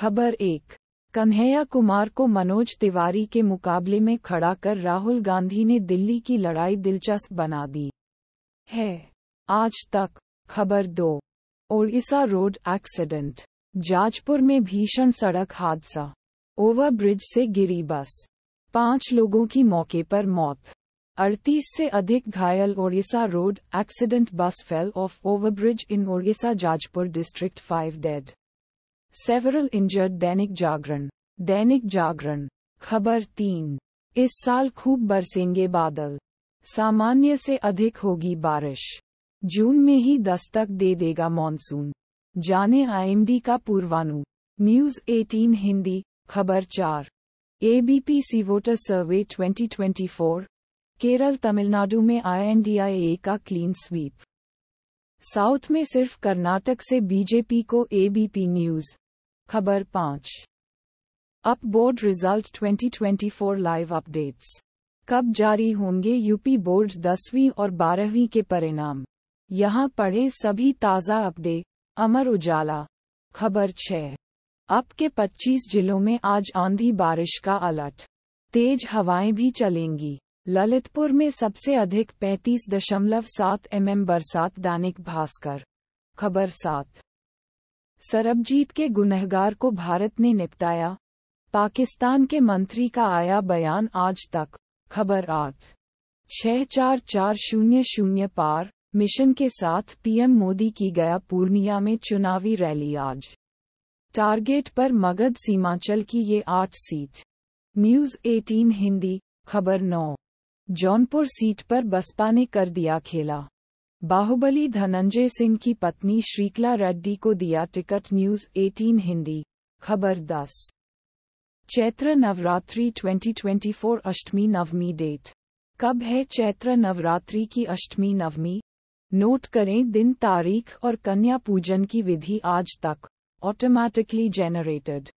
खबर एक कन्हैया कुमार को मनोज तिवारी के मुकाबले में खड़ा कर राहुल गांधी ने दिल्ली की लड़ाई दिलचस्प बना दी है आज तक खबर दो ओडिशा रोड एक्सीडेंट जाजपुर में भीषण सड़क हादसा ओवरब्रिज से गिरी बस पांच लोगों की मौके पर मौत अड़तीस से अधिक घायल Odisha road accident bus fell off overbridge in Odisha Jajpur district five dead several injured Dainik Jagran दैनिक जागरण खबर तीन इस साल खूब बरसेंगे बादल सामान्य से अधिक होगी बारिश जून में ही दस्तक दे देगा मॉनसून जाने आईएमडी का पूर्वानु न्यूज 18 हिंदी खबर चार ABP C voter survey 2024 Kerala Tamil Nadu में आईएनडीआईए का क्लीन स्वीप साउथ में सिर्फ कर्नाटक से बीजेपी को एबीपी न्यूज खबर पाँच UP board result 2024 live updates कब जारी होंगे यूपी बोर्ड दसवीं और बारहवीं के परिणाम यहाँ पढ़े सभी ताज़ा अपडेट अमर उजाला खबर छः अप के 25 जिलों में आज आंधी बारिश का अलर्ट तेज हवाएं भी चलेंगी ललितपुर में सबसे अधिक 35.7 एमएम बरसात दैनिक भास्कर खबर सात सरबजीत के गुनहगार को भारत ने निपटाया पाकिस्तान के मंत्री का आया बयान आज तक खबर आठ छह चार चार शून्य शून्य पार मिशन के साथ पीएम मोदी की गया पूर्णिया में चुनावी रैली आज टारगेट पर मगध सीमांचल की ये आठ सीट न्यूज 18 हिंदी खबर नौ जौनपुर सीट पर बसपा ने कर दिया खेला बाहुबली धनंजय सिंह की पत्नी श्रीकला रेड्डी को दिया टिकट न्यूज 18 हिंदी खबर 10 चैत्र नवरात्रि 2024 अष्टमी नवमी डेट कब है चैत्र नवरात्रि की अष्टमी नवमी नोट करें दिन तारीख और कन्या पूजन की विधि आज तक ऑटोमैटिकली जेनरेटेड